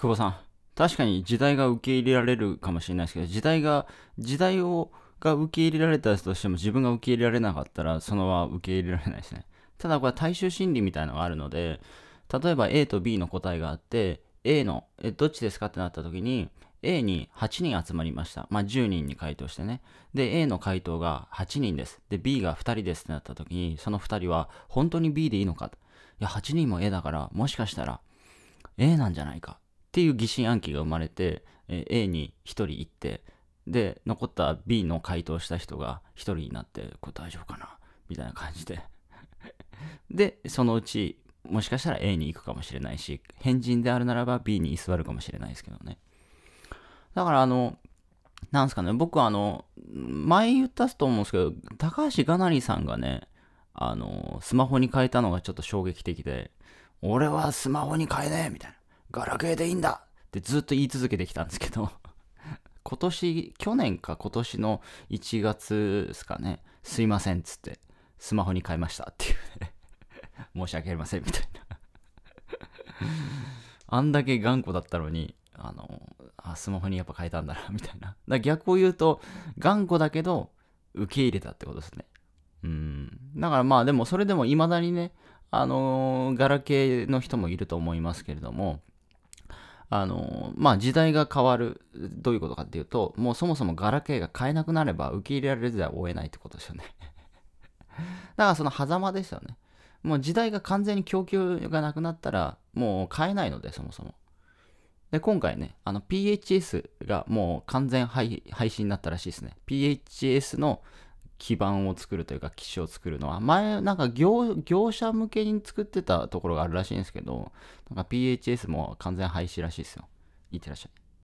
久保さん、確かに時代が受け入れられるかもしれないですけど、時代が、時代を、が受け入れられたとしても自分が受け入れられなかったらそのまま受け入れられないですね。ただこれは大衆心理みたいなのがあるので、例えば A と B の答えがあって、A の、え、どっちですかってなった時に、A に8人集まりました。まあ、10人に回答してね。で、A の回答が8人です。で、B が2人ですってなった時に、その2人は本当に B でいいのかいや、8人も A だから、もしかしたら A なんじゃないかっていう疑心暗鬼が生まれて、え A に1人行ってで残った B の回答した人が1人になってこれ大丈夫かなみたいな感じで でそのうちもしかしたら A に行くかもしれないし変人であるならば B に居座るかもしれないですけどねだからあのなんすかね僕あの前言ったと思うんですけど高橋がなりさんがねあのスマホに変えたのがちょっと衝撃的で俺はスマホに変えねえみたいなガラケーでいいんだってずっと言い続けてきたんですけど、今年、去年か今年の1月ですかね、すいませんっつって、スマホに変えましたっていうね 申し訳ありませんみたいなあんだけ頑固だったのに、あの、あ、スマホにやっぱ変えたんだな、みたいな。だ逆を言うと、頑固だけど、受け入れたってことですね。うん。だからまあでも、それでも未だにね、あのー、ガラケーの人もいると思いますけれども、あの、まあ、時代が変わる、どういうことかっていうと、もうそもそもガラケーが買えなくなれば受け入れられずは追えないってことですよね だからその狭間ですよね。もう時代が完全に供給がなくなったら、もう買えないので、そもそも。で、今回ね、あの PHS がもう完全廃止になったらしいですね。PHS の基盤を作るというか機種を作るのは前なんか業者向けに作ってたところがあるらしいんですけどなんか PHS も完全廃止らしいですよいってらっしゃい